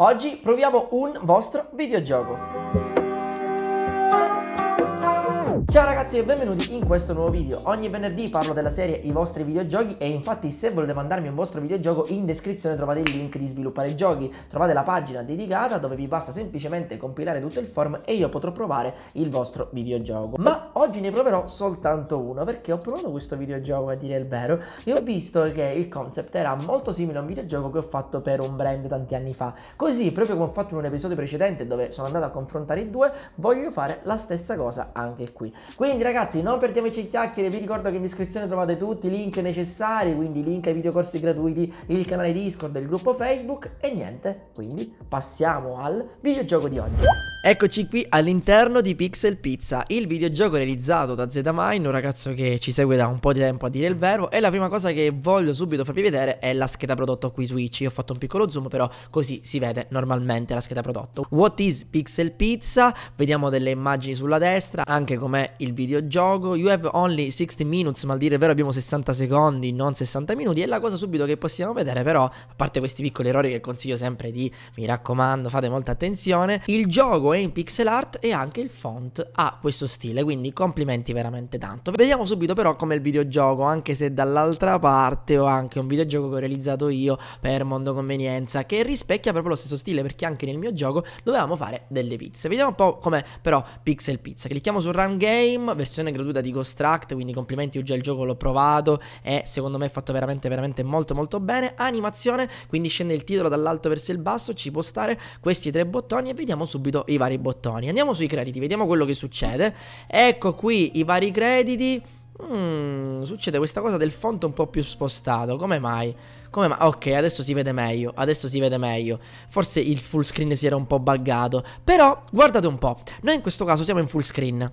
Oggi proviamo un vostro videogioco. Ciao ragazzi e benvenuti in questo nuovo video. Ogni venerdì parlo della serie I vostri videogiochi e infatti se volete mandarmi un vostro videogioco in descrizione trovate il link di sviluppare giochi, trovate la pagina dedicata dove vi basta semplicemente compilare tutto il form e io potrò provare il vostro videogioco. Ma oggi ne proverò soltanto uno perché ho provato questo videogioco a dire il vero e ho visto che il concept era molto simile a un videogioco che ho fatto per un brand tanti anni fa. Così proprio come ho fatto in un episodio precedente dove sono andato a confrontare i due voglio fare la stessa cosa anche qui. Quindi ragazzi non perdiamoci in chiacchiere, vi ricordo che in descrizione trovate tutti i link necessari, quindi link ai videocorsi gratuiti, il canale Discord, il gruppo Facebook e niente, quindi passiamo al videogioco di oggi. Eccoci qui all'interno di Pixel Pizza, il videogioco realizzato da Zmine, un ragazzo che ci segue da un po' di tempo a dire il vero e la prima cosa che voglio subito farvi vedere è la scheda prodotto qui Switch, io ho fatto un piccolo zoom però così si vede normalmente la scheda prodotto. What is Pixel Pizza? Vediamo delle immagini sulla destra, anche com'è il videogioco. You have only 60 minutes, ma al dire vero abbiamo 60 secondi, non 60 minuti. E la cosa subito che possiamo vedere, però, a parte questi piccoli errori che consiglio sempre di, mi raccomando, fate molta attenzione, il gioco è in pixel art e anche il font ha questo stile, quindi complimenti veramente tanto. Vediamo subito però come il videogioco, anche se dall'altra parte ho anche un videogioco che ho realizzato io per Mondo Convenienza, che rispecchia proprio lo stesso stile, perché anche nel mio gioco dovevamo fare delle pizze. Vediamo un po' com'è però Pixel Pizza. Clicchiamo su Run Game Game, versione gratuita di Construct, quindi complimenti, io già il gioco l'ho provato e secondo me è fatto veramente veramente molto molto bene. Animazione, quindi scende il titolo dall'alto verso il basso, ci può stare questi tre bottoni e vediamo subito i vari bottoni. Andiamo sui crediti, vediamo quello che succede. Ecco qui i vari crediti. Mm, succede questa cosa del font un po' più spostato. Come mai? Come mai? Ok, adesso si vede meglio. Adesso si vede meglio. Forse il full screen si era un po' buggato. Però, guardate un po'. Noi in questo caso siamo in full screen.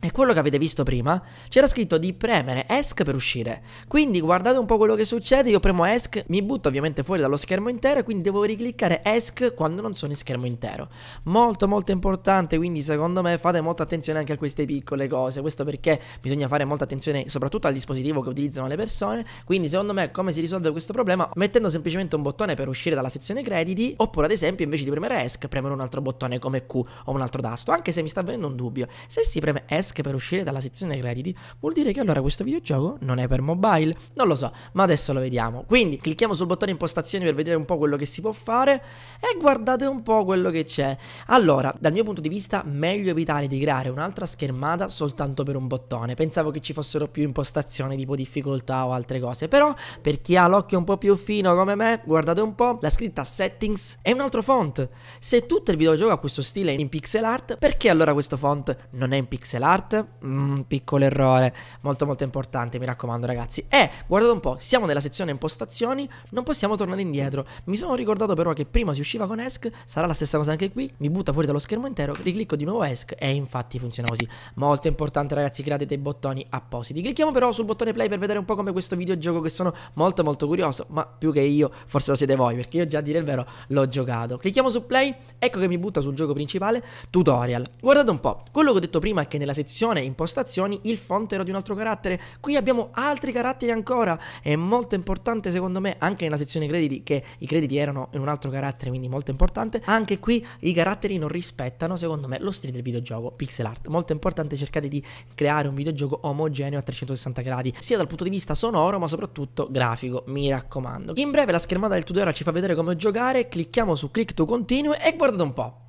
E quello che avete visto prima c'era scritto di premere ESC per uscire. Quindi guardate un po' quello che succede, io premo ESC, mi butto ovviamente fuori dallo schermo intero e quindi devo ricliccare ESC quando non sono in schermo intero. Molto molto importante, quindi secondo me fate molta attenzione anche a queste piccole cose. Questo perché bisogna fare molta attenzione soprattutto al dispositivo che utilizzano le persone. Quindi secondo me come si risolve questo problema? Mettendo semplicemente un bottone per uscire dalla sezione crediti oppure ad esempio invece di premere ESC premere un altro bottone come Q o un altro tasto. Anche se mi sta venendo un dubbio, se si preme ESC task per uscire dalla sezione crediti, vuol dire che allora questo videogioco non è per mobile. Non lo so, ma adesso lo vediamo. Quindi clicchiamo sul bottone impostazioni per vedere un po' quello che si può fare e guardate un po' quello che c'è. Allora, dal mio punto di vista, meglio evitare di creare un'altra schermata soltanto per un bottone. Pensavo che ci fossero più impostazioni tipo difficoltà o altre cose, però per chi ha l'occhio un po' più fino come me, guardate un po', la scritta settings è un altro font. Se tutto il videogioco ha questo stile in pixel art, perché allora questo font non è in pixel art? parte, mm, piccolo errore, molto molto importante, mi raccomando ragazzi. E guardate un po', siamo nella sezione impostazioni, non possiamo tornare indietro. Mi sono ricordato però che prima si usciva con ESC, sarà la stessa cosa anche qui, mi butta fuori dallo schermo intero, riclicco di nuovo ESC e infatti funziona così. Molto importante ragazzi, create dei bottoni appositi. Clicchiamo però sul bottone play per vedere un po' come questo videogioco che sono molto molto curioso, ma più che io forse lo siete voi, perché io già a dire il vero l'ho giocato. Clicchiamo su play, ecco che mi butta sul gioco principale, tutorial. Guardate un po', quello che ho detto prima è che nella sezione sezione impostazioni il font era di un altro carattere. Qui abbiamo altri caratteri ancora. È molto importante secondo me anche nella sezione crediti che i crediti erano in un altro carattere, quindi molto importante. Anche qui i caratteri non rispettano secondo me lo stile del videogioco, pixel art. Molto importante cercate di creare un videogioco omogeneo a 360 gradi, sia dal punto di vista sonoro ma soprattutto grafico, mi raccomando. In breve la schermata del tutorial ci fa vedere come giocare, clicchiamo su click to continue e guardate un po'.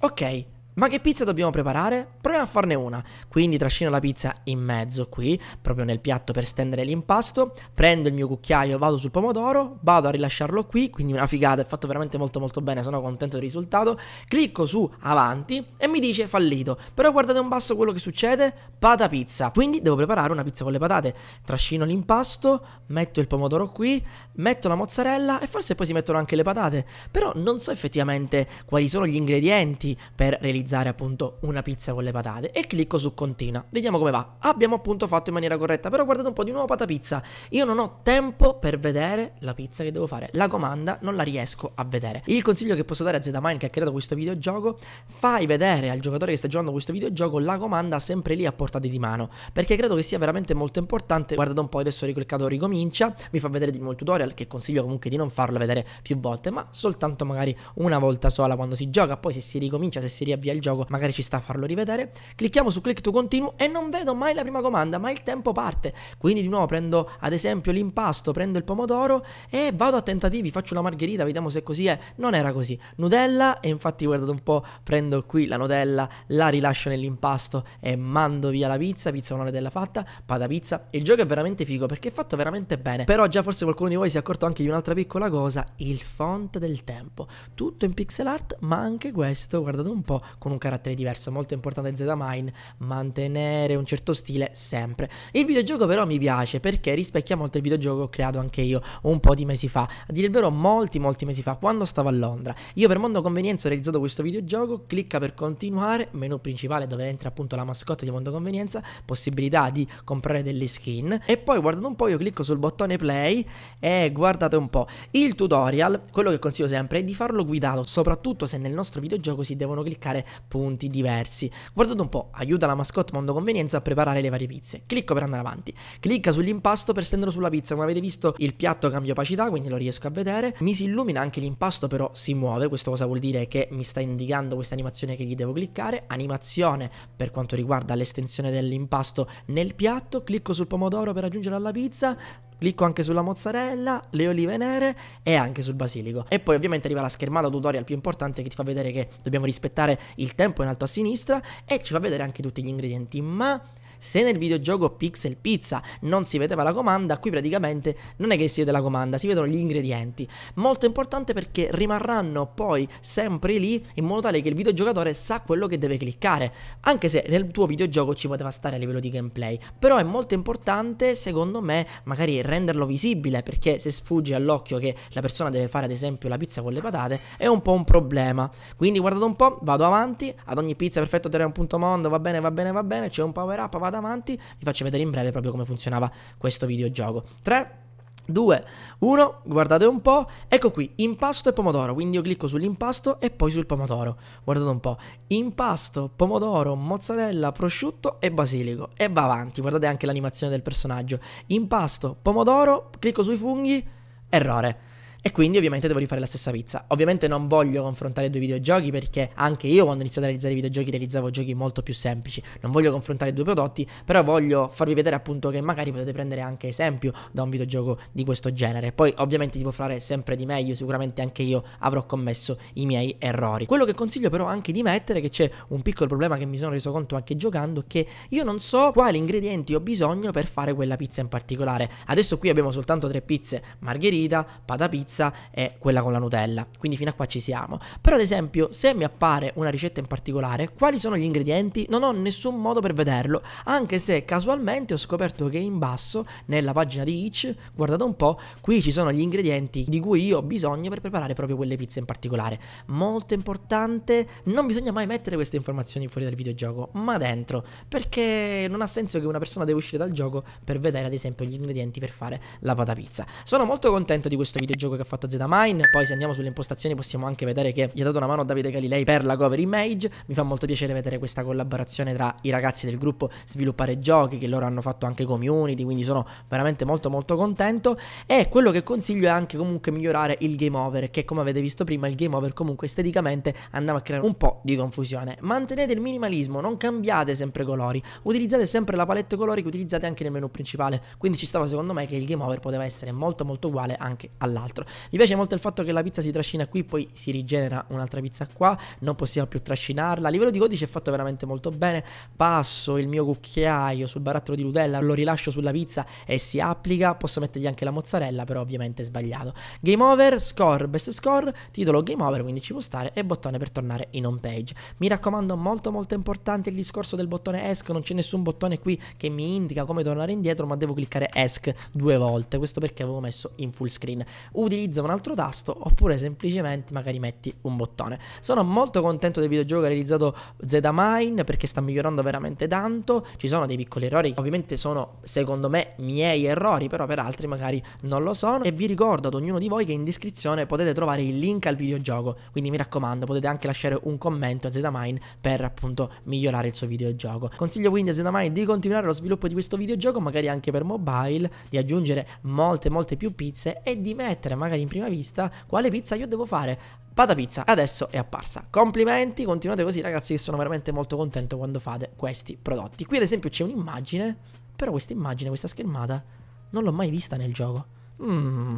Ok, ma che pizza dobbiamo preparare? Proviamo a farne una. Quindi trascino la pizza in mezzo qui, proprio nel piatto per stendere l'impasto. Prendo il mio cucchiaio, vado sul pomodoro, vado a rilasciarlo qui, quindi una figata, è fatto veramente molto molto bene, sono contento del risultato. Clicco su avanti e mi dice fallito. Però guardate un basso quello che succede, pata pizza. Quindi devo preparare una pizza con le patate. Trascino l'impasto, metto il pomodoro qui, metto la mozzarella e forse poi si mettono anche le patate. Però non so effettivamente quali sono gli ingredienti per realizzare realizzare appunto una pizza con le patate e clicco su continua. Vediamo come va. Abbiamo appunto fatto in maniera corretta, però guardate un po' di nuovo patapizza. Io non ho tempo per vedere la pizza che devo fare. La comanda non la riesco a vedere. Il consiglio che posso dare a Zmine che ha creato questo videogioco, fai vedere al giocatore che sta giocando questo videogioco la comanda sempre lì a portata di mano, perché credo che sia veramente molto importante. Guardate un po', adesso ho ricliccato ricomincia, mi fa vedere di nuovo il tutorial che consiglio comunque di non farlo vedere più volte, ma soltanto magari una volta sola quando si gioca, poi se si ricomincia, se si riavvia il gioco, magari ci sta a farlo rivedere. Clicchiamo su click to continue e non vedo mai la prima comanda, ma il tempo parte. Quindi di nuovo prendo ad esempio l'impasto, prendo il pomodoro e vado a tentativi, faccio una margherita, vediamo se così è. Non era così. Nutella e infatti guardate un po', prendo qui la nutella, la rilascio nell'impasto e mando via la pizza, pizza con della fatta, pada pizza. Il gioco è veramente figo perché è fatto veramente bene. Però già forse qualcuno di voi si è accorto anche di un'altra piccola cosa, il font del tempo. Tutto in pixel art, ma anche questo, guardate un po', con un carattere diverso. Molto importante Z-Mine mantenere un certo stile sempre. Il videogioco però mi piace perché rispecchia molto il videogioco che ho creato anche io un po' di mesi fa. A dire il vero molti molti mesi fa quando stavo a Londra. Io per Mondo Convenienza ho realizzato questo videogioco, clicca per continuare, menu principale dove entra appunto la mascotte di Mondo Convenienza, possibilità di comprare delle skin e poi guardando un po' io clicco sul bottone play e guardate un po'. Il tutorial, quello che consiglio sempre è di farlo guidato, soprattutto se nel nostro videogioco si devono cliccare punti diversi. Guardate un po', aiuta la mascotte mondo convenienza a preparare le varie pizze. Clicco per andare avanti. Clicca sull'impasto per stenderlo sulla pizza. Come avete visto il piatto cambia opacità, quindi lo riesco a vedere. Mi si illumina anche l'impasto però si muove. Questo cosa vuol dire? Che mi sta indicando questa animazione che gli devo cliccare. Animazione per quanto riguarda l'estensione dell'impasto nel piatto. Clicco sul pomodoro per aggiungere alla pizza. Clicco anche sulla mozzarella, le olive nere e anche sul basilico. E poi ovviamente arriva la schermata tutorial più importante che ti fa vedere che dobbiamo rispettare il tempo in alto a sinistra e ci fa vedere anche tutti gli ingredienti. Ma se nel videogioco Pixel Pizza non si vedeva la comanda, qui praticamente non è che si vede la comanda, si vedono gli ingredienti. Molto importante perché rimarranno poi sempre lì in modo tale che il videogiocatore sa quello che deve cliccare, anche se nel tuo videogioco ci poteva stare a livello di gameplay. Però è molto importante, secondo me, magari renderlo visibile, perché se sfugge all'occhio che la persona deve fare ad esempio la pizza con le patate, è un po' un problema. Quindi guardate un po', vado avanti, ad ogni pizza perfetto terreno un punto mondo, va bene, va bene, va bene, c'è un power up, va vado avanti, vi faccio vedere in breve proprio come funzionava questo videogioco. 3 2, 1, guardate un po', ecco qui, impasto e pomodoro, quindi io clicco sull'impasto e poi sul pomodoro, guardate un po', impasto, pomodoro, mozzarella, prosciutto e basilico, e va avanti, guardate anche l'animazione del personaggio, impasto, pomodoro, clicco sui funghi, errore, e quindi ovviamente devo rifare la stessa pizza. Ovviamente non voglio confrontare due videogiochi perché anche io quando ho iniziato a realizzare videogiochi realizzavo giochi molto più semplici. Non voglio confrontare due prodotti, però voglio farvi vedere appunto che magari potete prendere anche esempio da un videogioco di questo genere. Poi ovviamente si può fare sempre di meglio, sicuramente anche io avrò commesso i miei errori. Quello che consiglio però anche di mettere, che c'è un piccolo problema che mi sono reso conto anche giocando, che io non so quali ingredienti ho bisogno per fare quella pizza in particolare. Adesso qui abbiamo soltanto tre pizze, margherita, patapizza, pizza e quella con la Nutella. Quindi fino a qua ci siamo. Però ad esempio, se mi appare una ricetta in particolare, quali sono gli ingredienti? Non ho nessun modo per vederlo, anche se casualmente ho scoperto che in basso, nella pagina di Itch, guardate un po', qui ci sono gli ingredienti di cui io ho bisogno per preparare proprio quelle pizze in particolare. Molto importante, non bisogna mai mettere queste informazioni fuori dal videogioco, ma dentro, perché non ha senso che una persona deve uscire dal gioco per vedere ad esempio gli ingredienti per fare la pata pizza. Sono molto contento di questo videogioco che ha fatto Zmine. Poi se andiamo sulle impostazioni possiamo anche vedere che gli ha dato una mano a Davide Galilei per la cover image. Mi fa molto piacere vedere questa collaborazione tra i ragazzi del gruppo sviluppare giochi che loro hanno fatto anche community, quindi sono veramente molto molto contento e quello che consiglio è anche comunque migliorare il game over, che come avete visto prima il game over comunque esteticamente andava a creare un po' di confusione. Mantenete il minimalismo, non cambiate sempre colori, utilizzate sempre la palette colori che utilizzate anche nel menu principale, quindi ci stava secondo me che il game over poteva essere molto molto uguale anche all'altro. Mi piace molto il fatto che la pizza si trascina qui, poi si rigenera un'altra pizza qua, non possiamo più trascinarla. A livello di codice è fatto veramente molto bene. Passo il mio cucchiaio sul barattolo di Nutella, lo rilascio sulla pizza e si applica. Posso mettergli anche la mozzarella, però ovviamente è sbagliato. Game over, score, best score, titolo game over, quindi ci può stare, e bottone per tornare in home page. Mi raccomando, molto molto importante il discorso del bottone ESC, non c'è nessun bottone qui che mi indica come tornare indietro, ma devo cliccare ESC due volte. Questo perché avevo messo in full screen. Utile utilizza un altro tasto oppure semplicemente magari metti un bottone. Sono molto contento del videogioco realizzato Zedamine perché sta migliorando veramente tanto, ci sono dei piccoli errori che ovviamente sono secondo me miei errori, però per altri magari non lo sono e vi ricordo ad ognuno di voi che in descrizione potete trovare il link al videogioco, quindi mi raccomando potete anche lasciare un commento a Zedamine per appunto migliorare il suo videogioco. Consiglio quindi a Zedamine di continuare lo sviluppo di questo videogioco, magari anche per mobile, di aggiungere molte molte più pizze e di mettere magari magari in prima vista quale pizza io devo fare. Pata Pizza adesso è apparsa. Complimenti, continuate così ragazzi che sono veramente molto contento quando fate questi prodotti. Qui ad esempio c'è un'immagine, però questa immagine, questa schermata, non l'ho mai vista nel gioco. Mmm...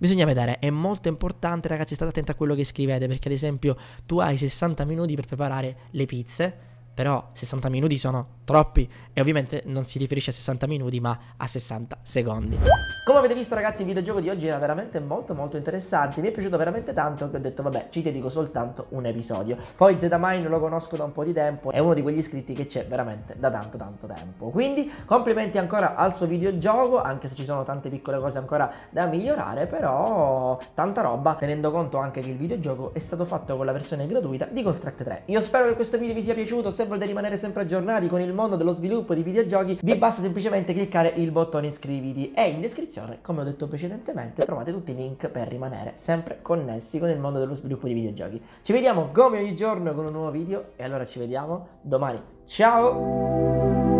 Bisogna vedere, è molto importante ragazzi, state attenti a quello che scrivete perché ad esempio tu hai 60 minuti per preparare le pizze, però 60 minuti sono troppi e ovviamente non si riferisce a 60 minuti ma a 60 secondi. Come avete visto ragazzi il videogioco di oggi era veramente molto molto interessante, mi è piaciuto veramente tanto che ho detto vabbè ci dedico soltanto un episodio. Poi Zedamine lo conosco da un po' di tempo, è uno di quegli iscritti che c'è veramente da tanto tanto tempo. Quindi complimenti ancora al suo videogioco, anche se ci sono tante piccole cose ancora da migliorare, però tanta roba tenendo conto anche che il videogioco è stato fatto con la versione gratuita di Construct 3. Io spero che questo video vi sia piaciuto, se volete rimanere sempre aggiornati con il mondo dello sviluppo di videogiochi, vi basta semplicemente cliccare il bottone iscriviti e in descrizione, come ho detto precedentemente, trovate tutti i link per rimanere sempre connessi con il mondo dello sviluppo di videogiochi. Ci vediamo come ogni giorno con un nuovo video e allora ci vediamo domani. Ciao!